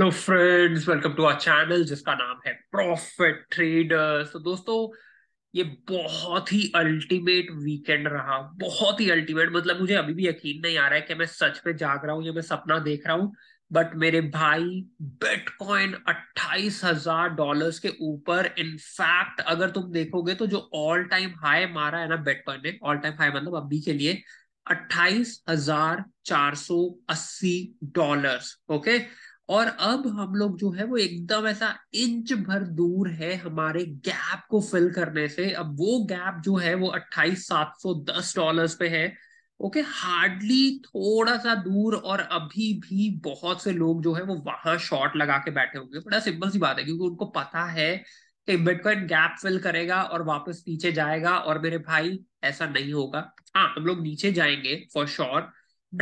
Hello friends welcome to our channel जिसका नाम है प्रॉफिट ट्रेडर्स तो दोस्तों ये बहुत ही अल्टीमेट वीकेंड रहा बहुत ही अल्टीमेट मतलब मुझे अभी भी यकीन नहीं आ रहा है कि मैं सच में जाग रहा हूँ या मैं सपना देख रहा हूँ बट मेरे भाई बिटकॉइन अट्ठाईस हजार डॉलर के ऊपर इनफैक्ट अगर तुम देखोगे तो जो ऑल टाइम हाई मारा है ना बिटकॉइन ने ऑल टाइम हाई मतलब अभी के लिए अट्ठाईस हजार चार सौ अस्सी डॉलर ओके और अब हम लोग जो है वो एकदम ऐसा इंच भर दूर है हमारे गैप को फिल करने से अब वो गैप जो है वो अट्ठाईस सात सौ दस डॉलर पे है ओके हार्डली थोड़ा सा दूर और अभी भी बहुत से लोग जो है वो वहां शॉर्ट लगा के बैठे होंगे बड़ा सिंपल सी बात है क्योंकि उनको पता है कि बिटकॉइन गैप फिल करेगा और वापस नीचे जाएगा और मेरे भाई ऐसा नहीं होगा हाँ हम लोग नीचे जाएंगे फॉर श्योर sure,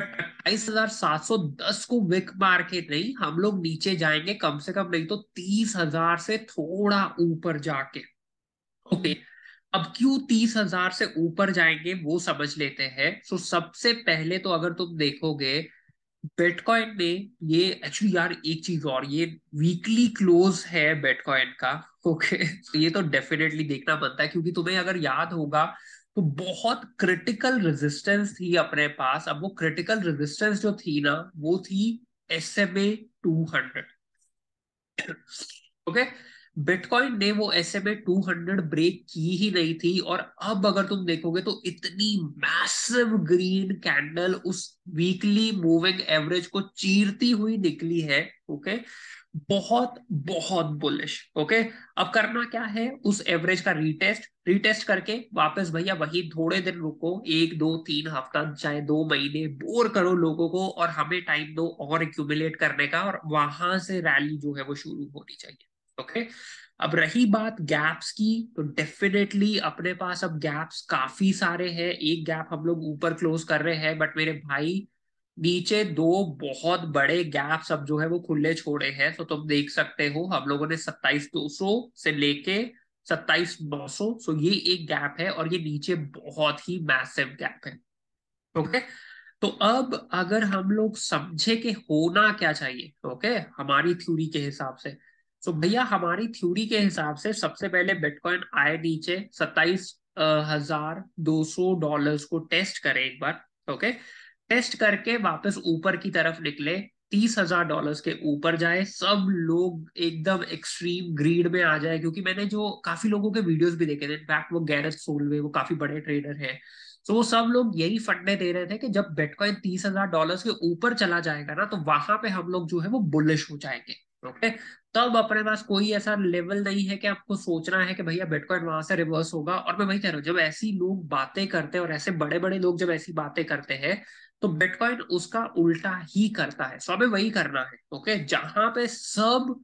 अट्ठाईस हजार सात सौ दस को विक मार के नहीं हम लोग नीचे जाएंगे कम से कम नहीं तो तीस हजार से थोड़ा ऊपर जाके ओके अब क्यों तीस हजार से ऊपर जाएंगे वो समझ लेते हैं सो सबसे पहले तो अगर तुम देखोगे बिटकॉइन ने ये एक्चुअली यार एक चीज और ये वीकली क्लोज है बिटकॉइन का ओके okay? तो ये तो डेफिनेटली देखना बनता है क्योंकि तुम्हें अगर याद होगा तो बहुत क्रिटिकल रेजिस्टेंस थी अपने पास अब वो क्रिटिकल रेजिस्टेंस जो थी ना वो थी S M A two hundred okay bitcoin ने वो S M A two hundred break की ही नहीं थी और अब अगर तुम देखोगे तो इतनी मैसिव ग्रीन कैंडल उस वीकली मूविंग एवरेज को चीरती हुई निकली है ओके बहुत बहुत बुलिश ओके अब करना क्या है उस एवरेज का रीटेस्ट रीटेस्ट करके वापस भैया वही थोड़े दिन रुको एक दो तीन हफ्ता चाहे दो महीने बोर करो लोगों को और हमें टाइम दो और एक्यूमुलेट करने का और वहां से रैली जो है वो शुरू होनी चाहिए ओके अब रही बात गैप्स की तो डेफिनेटली अपने पास अब गैप्स काफी सारे हैं एक गैप हम लोग ऊपर क्लोज कर रहे हैं बट मेरे भाई नीचे दो बहुत बड़े गैप्स अब जो है वो खुले छोड़े हैं तो तुम देख सकते हो हम लोगों ने सत्ताईस दो सौ से लेके सत्ताईस नौ सौ सो ये एक गैप है और ये नीचे बहुत ही मैसिव गैप है ओके तो अब अगर हम लोग समझे कि होना क्या चाहिए ओके हमारी थ्योरी के हिसाब से तो भैया हमारी थ्योरी के हिसाब से सबसे पहले बिटकॉइन आए नीचे सत्ताईस हजार दो सौ डॉलर को टेस्ट करे एक बार ओके टेस्ट करके वापस ऊपर की तरफ निकले तीस हजार डॉलर के ऊपर जाए सब लोग एकदम एक्सट्रीम ग्रीड में आ जाए क्योंकि मैंने जो काफी लोगों के वीडियोस भी देखे थे इनफैक्ट वो गैरस सोलवे वो काफी बड़े ट्रेडर हैं तो वो सब लोग यही फंडे दे रहे थे कि जब बिटकॉइन तीस हजार डॉलर के ऊपर चला जाएगा ना तो वहां पे हम लोग जो है वो बुलिश हो जाएंगे ओके तब अपने पास कोई ऐसा लेवल नहीं है कि आपको सोचना है कि भैया बिटकॉइन वहां से रिवर्स होगा और मैं वही कह रहा हूँ जब ऐसी लोग बातें करते हैं और ऐसे बड़े बड़े लोग जब ऐसी बातें करते हैं तो बिटकॉइन उसका उल्टा ही करता है सो वही करना है ओके जहां पे सब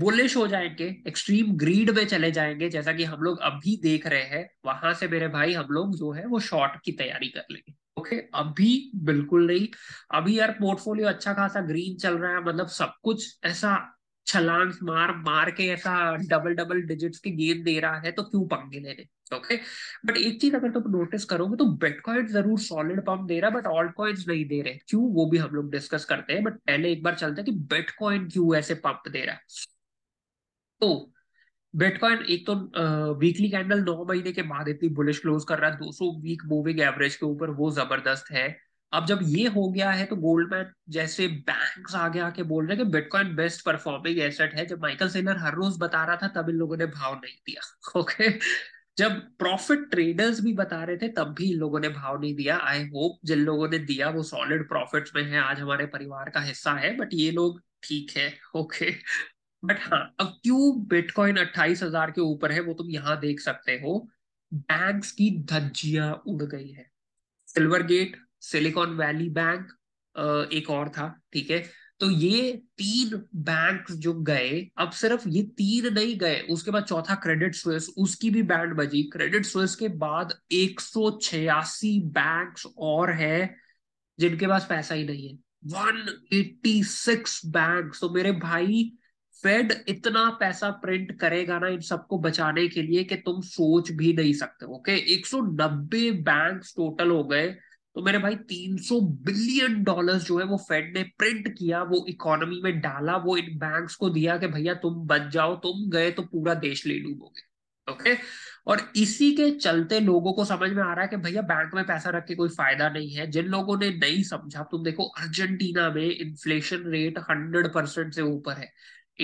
बुलिश हो जाएंगे एक्सट्रीम ग्रीड में चले जाएंगे जैसा कि हम लोग अभी देख रहे हैं वहां से मेरे भाई हम लोग जो है वो शॉर्ट की तैयारी कर लेंगे ओके okay, अभी बिल्कुल नहीं अभी यार पोर्टफोलियो अच्छा खासा ग्रीन चल रहा है मतलब सब कुछ ऐसा छलांग मार मार के ऐसा डबल डबल डिजिट्स की गेन दे रहा है तो क्यों पंगे लेने ओके बट एक चीज अगर तुम नोटिस करोगे तो बिटकॉइन जरूर सॉलिड पंप दे रहा है बट ऑल कॉइन्स नहीं दे रहे क्यों वो भी हम लोग डिस्कस करते हैं बट पहले एक बार चलते हैं कि बिटकॉइन क्यों ऐसे पंप दे रहा है तो बिटकॉइन एक तो वीकली कैंडल नौ महीने के बाद इतनी बुलिश क्लोज कर रहा है 200 वीक मूविंग एवरेज के ऊपर वो जबरदस्त है अब जब ये हो गया है तो गोल्डमैन जैसे बैंक आगे आके बोल रहे हैं कि बिटकॉइन बेस्ट परफॉर्मिंग एसेट है जब माइकल सेलर हर रोज बता रहा था तब इन लोगों ने भाव नहीं दिया ओके जब प्रॉफिट ट्रेडर्स भी बता रहे थे तब भी इन लोगों ने भाव नहीं दिया आई होप जिन लोगों ने दिया वो सॉलिड प्रॉफिट में है आज हमारे परिवार का हिस्सा है बट ये लोग ठीक है ओके बट हाँ अब क्यों बिटकॉइन अट्ठाईस हजार के ऊपर है वो तुम यहाँ देख सकते हो बैंक्स की धज्जियां उड़ गई है Silvergate Silicon Valley Bank एक और था ठीक है तो ये तीन बैंक जो गए अब सिर्फ ये तीन नहीं गए उसके बाद चौथा क्रेडिट स्विस उसकी भी बैंड बजी क्रेडिट स्विस के बाद एक बैंक्स और हैं जिनके पास पैसा ही नहीं है 186 बैंक तो मेरे भाई फेड इतना पैसा प्रिंट करेगा ना इन सबको बचाने के लिए कि तुम सोच भी नहीं सकते ओके 190 बैंक टोटल हो गए तो मेरे भाई 300 बिलियन डॉलर्स जो है वो फेड ने प्रिंट किया वो इकोनॉमी में डाला वो इन बैंक्स को दिया कि भैया तुम बच जाओ तुम गए तो पूरा देश ले डूबोगे ओके और इसी के चलते लोगों को समझ में आ रहा है कि भैया बैंक में पैसा रख के कोई फायदा नहीं है जिन लोगों ने नहीं समझा तुम देखो अर्जेंटीना में इन्फ्लेशन रेट हंड्रेड परसेंट से ऊपर है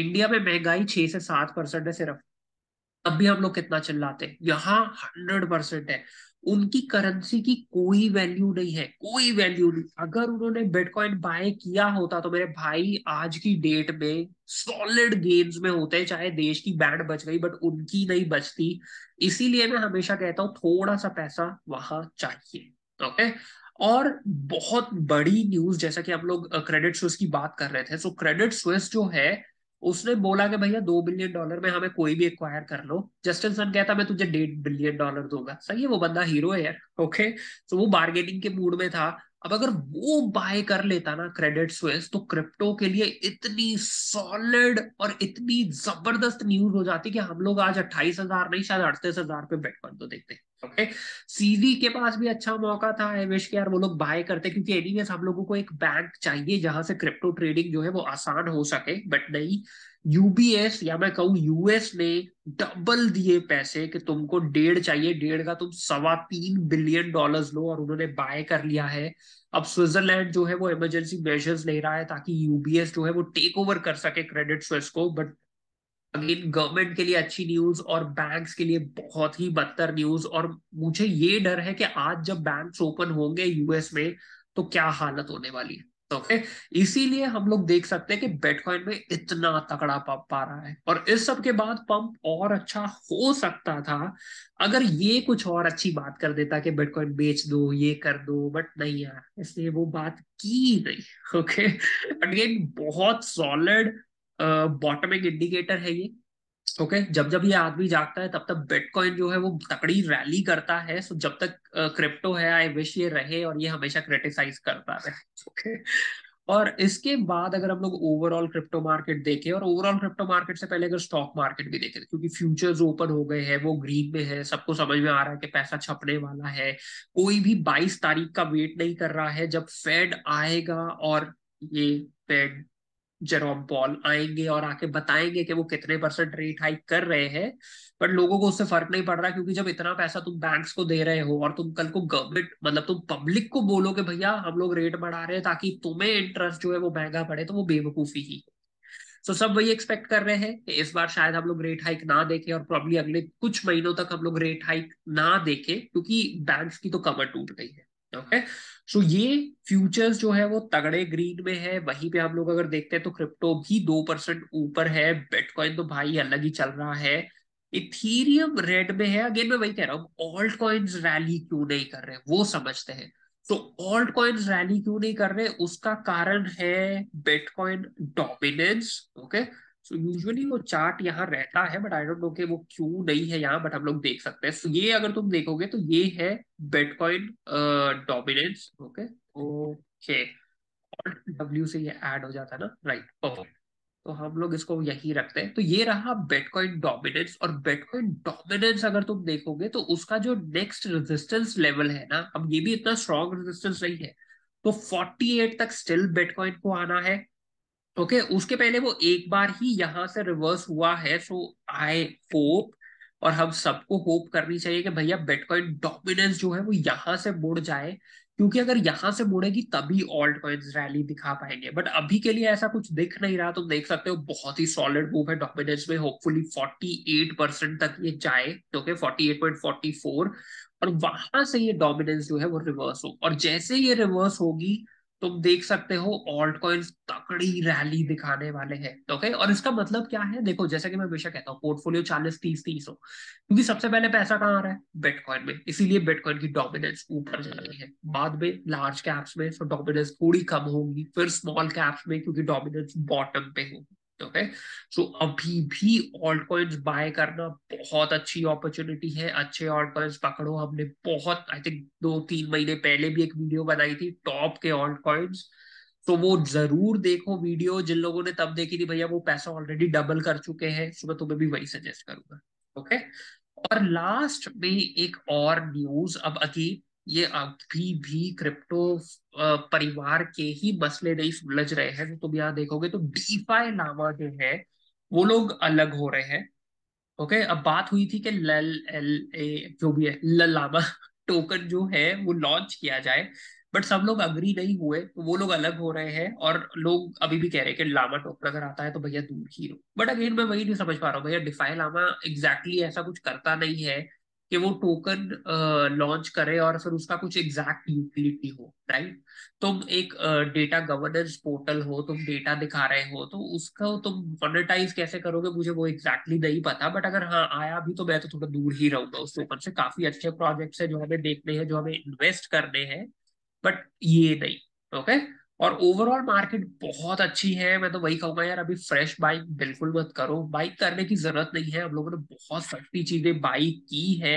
इंडिया में महंगाई छह से सात परसेंट है सिर्फ तब भी हम लोग कितना चिल्लाते यहाँ हंड्रेड परसेंट है उनकी करेंसी की कोई वैल्यू नहीं है कोई वैल्यू नहीं अगर उन्होंने बिटकॉइन बाय किया होता तो मेरे भाई आज की डेट में सॉलिड गेम्स में होते चाहे देश की बैंड बच गई बट उनकी नहीं बचती इसीलिए मैं हमेशा कहता हूं थोड़ा सा पैसा वहां चाहिए ओके और बहुत बड़ी न्यूज जैसा कि हम लोग क्रेडिट स्विस की बात कर रहे थे सो क्रेडिट स्विस जो है उसने बोला कि भैया दो बिलियन डॉलर में हमें कोई भी एक्वायर कर लो जस्टिन सन कहता मैं तुझे डेढ़ बिलियन डॉलर दूंगा सही है वो बंदा हीरो है यार ओके तो वो बार्गेनिंग के मूड में था अब अगर वो बाय कर लेता ना क्रेडिट स्विस तो क्रिप्टो के लिए इतनी सॉलिड और इतनी जबरदस्त न्यूज हो जाती कि हम लोग आज अट्ठाईस हजार नहीं शायद अड़तीस हजार पे बैठ कर तो देखते हैं ओके सीजी के पास भी अच्छा मौका था आई विश यार वो लोग बाय करते क्योंकि एनीवेज हम लोगों को एक बैंक चाहिए जहां से क्रिप्टो ट्रेडिंग जो है वो आसान हो सके बट नहीं यूबीएस या मैं कहूँ यूएस ने डबल दिए पैसे कि तुमको डेढ़ चाहिए डेढ़ का तुम सवा तीन बिलियन डॉलर्स लो और उन्होंने बाय कर लिया है अब स्विट्जरलैंड जो है वो इमरजेंसी मेजर्स ले रहा है ताकि यूबीएस जो है वो टेक ओवर कर सके क्रेडिट स्विस को बट अगेन गवर्नमेंट के लिए अच्छी न्यूज और बैंक के लिए बहुत ही बदतर न्यूज और मुझे ये डर है कि आज जब बैंक ओपन होंगे यूएस में तो क्या हालत होने वाली है ओके तो okay. इसीलिए हम लोग देख सकते हैं कि बेटकॉइन में इतना तगड़ा पंप आ रहा है और इस सब के बाद पंप और अच्छा हो सकता था अगर ये कुछ और अच्छी बात कर देता कि बेटकॉइन बेच दो ये कर दो बट नहीं यार इसलिए वो बात की नहीं ओके okay? अगेन बहुत सॉलिड एक इंडिकेटर है ये ओके okay, जब जब ये आदमी जागता है तब तक बिटकॉइन जो है वो तकड़ी रैली करता है सो जब तक क्रिप्टो है आई विश ये रहे और ये हमेशा क्रिटिसाइज करता रहे ओके okay? और इसके बाद अगर हम लोग ओवरऑल क्रिप्टो मार्केट देखें और ओवरऑल क्रिप्टो मार्केट से पहले अगर स्टॉक मार्केट भी देखें क्योंकि फ्यूचर्स ओपन हो गए हैं वो ग्रीन में है सबको समझ में आ रहा है कि पैसा छपने वाला है कोई भी 22 तारीख का वेट नहीं कर रहा है जब फेड आएगा और ये फेड जेरोम पॉल आएंगे और आके बताएंगे कि वो कितने परसेंट रेट हाइक कर रहे हैं बट लोगों को उससे फर्क नहीं पड़ रहा क्योंकि जब इतना पैसा तुम बैंक्स को दे रहे हो और तुम कल को गवर्नमेंट मतलब तुम पब्लिक को बोलो कि भैया हम लोग रेट बढ़ा रहे हैं ताकि तुम्हें इंटरेस्ट जो है वो महंगा पड़े तो वो बेवकूफी ही सो सब वही एक्सपेक्ट कर रहे हैं कि इस बार शायद हम लोग रेट हाइक ना देखें और प्रॉब्ली अगले कुछ महीनों तक हम लोग रेट हाइक ना देखें क्योंकि बैंक्स की तो कमर टूट गई है ओके सो ये फ्यूचर्स जो है वो तगड़े ग्रीन में है वहीं पे हम लोग अगर देखते हैं तो क्रिप्टो भी दो परसेंट ऊपर है बिटकॉइन तो भाई अलग ही चल रहा है इथीरियम रेड में है अगेन मैं वही कह रहा हूँ ऑल्ट कॉइन्स रैली क्यों नहीं कर रहे वो समझते हैं तो ऑल्ट कॉइन्स रैली क्यों नहीं कर रहे उसका कारण है bitcoin dominance okay okay? So so usually वो चार्ट यहाँ रहता है बट आई डोंट नो कि वो क्यों नहीं है यहाँ बट हम लोग देख सकते हैं so ये अगर तुम देखोगे तो ये है bitcoin dominance okay okay W से ये ऐड हो जाता है ना राइट परफेक्ट तो हम लोग इसको यही रखते हैं तो ये रहा बेटकॉइन डोमिनेंस और बेटकॉइन डोमिनेंस अगर तुम देखोगे तो उसका जो नेक्स्ट रेजिस्टेंस लेवल है ना अब ये भी इतना स्ट्रॉन्ग रेजिस्टेंस नहीं है तो 48 तक स्टिल बेटकॉइन को आना है ओके okay, उसके पहले वो एक बार ही यहां से रिवर्स हुआ है सो आई होप और हम सबको होप करनी चाहिए कि भैया बिटकॉइन डोमिनेंस जो है वो यहां से मुड़ जाए क्योंकि अगर यहां से मुड़ेगी तभी ऑल्ट कॉइन्स रैली दिखा पाएंगे बट अभी के लिए ऐसा कुछ दिख नहीं रहा तुम तो देख सकते हो बहुत ही सॉलिड मूव है डोमिनेंस में होपफुली 48 परसेंट तक ये जाए ओके फोर्टी और वहां से ये डोमिनेंस जो है वो रिवर्स हो और जैसे ये रिवर्स होगी तुम देख सकते हो ऑल्ट कॉइन तकड़ी रैली दिखाने वाले हैं तो ओके और इसका मतलब क्या है देखो जैसा कि मैं बेशक कहता हूँ पोर्टफोलियो चालीस तीस तीस हो क्योंकि सबसे पहले पैसा कहाँ आ रहा है बिटकॉइन में इसीलिए बिटकॉइन की डोमिनेंस ऊपर जा रही है बाद में लार्ज कैप्स में तो डोमिनेंस थोड़ी कम होगी फिर स्मॉल कैप्स में क्योंकि डोमिनेंस बॉटम पे होगी ओके सो अभी भी ऑल्ट कॉइन्स बाय करना बहुत अच्छी अपॉर्चुनिटी है अच्छे ऑल्ट कॉइन्स पकड़ो हमने बहुत आई थिंक दो तीन महीने पहले भी एक वीडियो बनाई थी टॉप के ऑल्ट कॉइन्स तो वो जरूर देखो वीडियो जिन लोगों ने तब देखी थी भैया वो पैसा ऑलरेडी डबल कर चुके हैं सो मैं तुम्हें भी वही सजेस्ट करूंगा ओके okay? और लास्ट में एक और न्यूज अब अगेन ये अभी भी क्रिप्टो परिवार के ही मसले नहीं उलझ रहे हैं तो तुम आप देखोगे तो डीफाई नावा जो है वो लोग अलग हो रहे हैं ओके अब बात हुई थी कि लल एल ए जो भी है ललावा टोकन जो है वो लॉन्च किया जाए बट सब लोग अग्री नहीं हुए तो वो लोग अलग हो रहे हैं और लोग अभी भी कह रहे हैं कि लामा टोकन अगर आता है तो भैया दूर ही रहो बट अगेन मैं वही नहीं समझ पा रहा हूँ भैया डिफाई लामा एग्जैक्टली exactly ऐसा कुछ करता नहीं है कि वो टोकन लॉन्च करे और फिर उसका कुछ एग्जैक्ट यूटिलिटी हो राइट तुम एक डेटा गवर्नेंस पोर्टल हो तुम डेटा दिखा रहे हो तो उसका तुम मोनेटाइज कैसे करोगे मुझे वो एग्जैक्टली exactly नहीं पता बट अगर हाँ आया भी तो मैं तो थोड़ा दूर ही रहूंगा उस टोकन से काफी अच्छे प्रोजेक्ट्स है जो हमें देखने हैं जो हमें इन्वेस्ट करने हैं बट ये नहीं ओके okay? और ओवरऑल मार्केट बहुत अच्छी है मैं तो वही कहूंगा यार अभी फ्रेश बाइक बिल्कुल मत करो बाइक करने की जरूरत नहीं है हम लोगों ने बहुत सस्ती चीजें बाई की है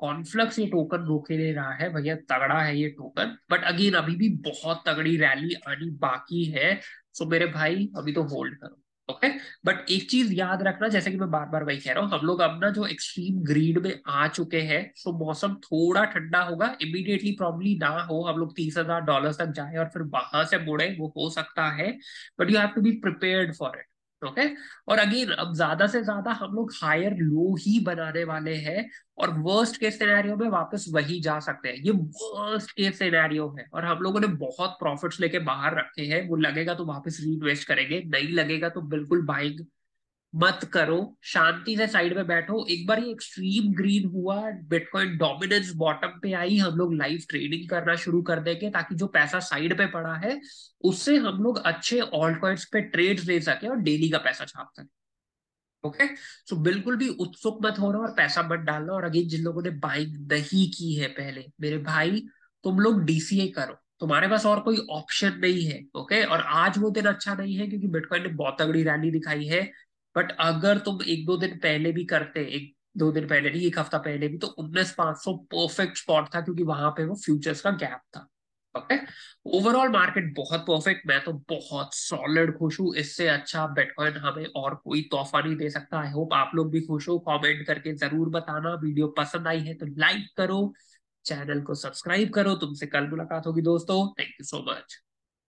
कॉन्फ्लक्स ये टोकन रोके ले रहा है भैया तगड़ा है ये टोकन बट अगेन अभी भी बहुत तगड़ी रैली आनी बाकी है सो मेरे भाई अभी तो होल्ड करो ओके बट एक चीज याद रखना जैसे कि मैं बार बार वही कह रहा हूँ हम लोग अब ना जो एक्सट्रीम ग्रीड में आ चुके हैं तो मौसम थोड़ा ठंडा होगा इमिडिएटली प्रॉब्लली ना हो हम लोग तीस हजार डॉलर तक जाए और फिर वहां से मुड़े वो हो सकता है but you have to be prepare for it okay और अगेन अब ज्यादा से ज्यादा हम लोग हायर लो ही बनाने वाले हैं और वर्स्ट केस सिनेरियो में वापस वही जा सकते हैं ये वर्स्ट केस सिनेरियो है और हम लोगों ने बहुत प्रॉफिट्स लेके बाहर रखे हैं वो लगेगा तो वापस रीइन्वेस्ट करेंगे नहीं लगेगा तो बिल्कुल बाइंग मत करो शांति से साइड में बैठो एक बार ये एक्सट्रीम ग्रीन हुआ बिटकॉइन डोमिनेंस बॉटम पे आई हम लोग लाइव ट्रेडिंग करना शुरू कर देंगे ताकि जो पैसा साइड पे पड़ा है उससे हम लोग अच्छे ऑल्ट पे ट्रेड ले सके और डेली का पैसा छाप सके ओके सो बिल्कुल भी उत्सुक मत हो रहा और पैसा मत डालना और अगेन जिन लोगों ने बाइंग नहीं की है पहले मेरे भाई तुम लोग डीसीए करो तुम्हारे पास और कोई ऑप्शन नहीं है ओके और आज वो दिन अच्छा नहीं है क्योंकि बिटकॉइन ने बहुत तगड़ी रैली दिखाई है बट अगर तुम एक दो दिन पहले भी करते एक दो दिन पहले नहीं एक हफ्ता पहले भी तो उन्नीस पांच सौ परफेक्ट स्पॉट था क्योंकि वहां पे वो फ्यूचर्स का गैप था ओके ओवरऑल मार्केट बहुत परफेक्ट मैं तो बहुत सॉलिड खुश हूँ इससे अच्छा बिटकॉइन हमें और कोई तोहफा नहीं दे सकता आई होप आप लोग भी खुश हो कमेंट करके जरूर बताना वीडियो पसंद आई है तो लाइक करो चैनल को सब्सक्राइब करो तुमसे कल मुलाकात होगी दोस्तों थैंक यू सो मच